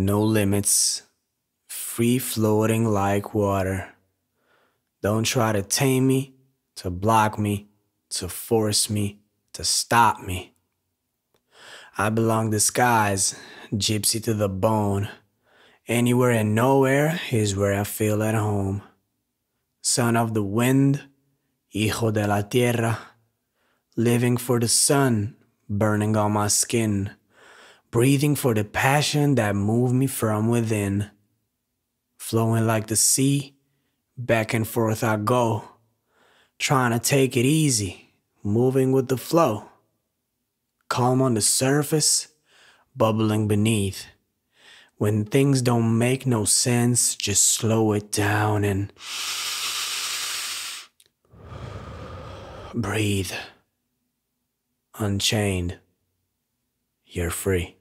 no limits, free floating like water. Don't try to tame me, to block me, to force me, to stop me. I belong disguised, gypsy to the bone. Anywhere and nowhere is where I feel at home. Son of the wind, hijo de la tierra, living for the sun, burning on my skin breathing for the passion that moved me from within. Flowing like the sea, back and forth I go, trying to take it easy, moving with the flow. Calm on the surface, bubbling beneath. When things don't make no sense, just slow it down and breathe. Unchained, you're free.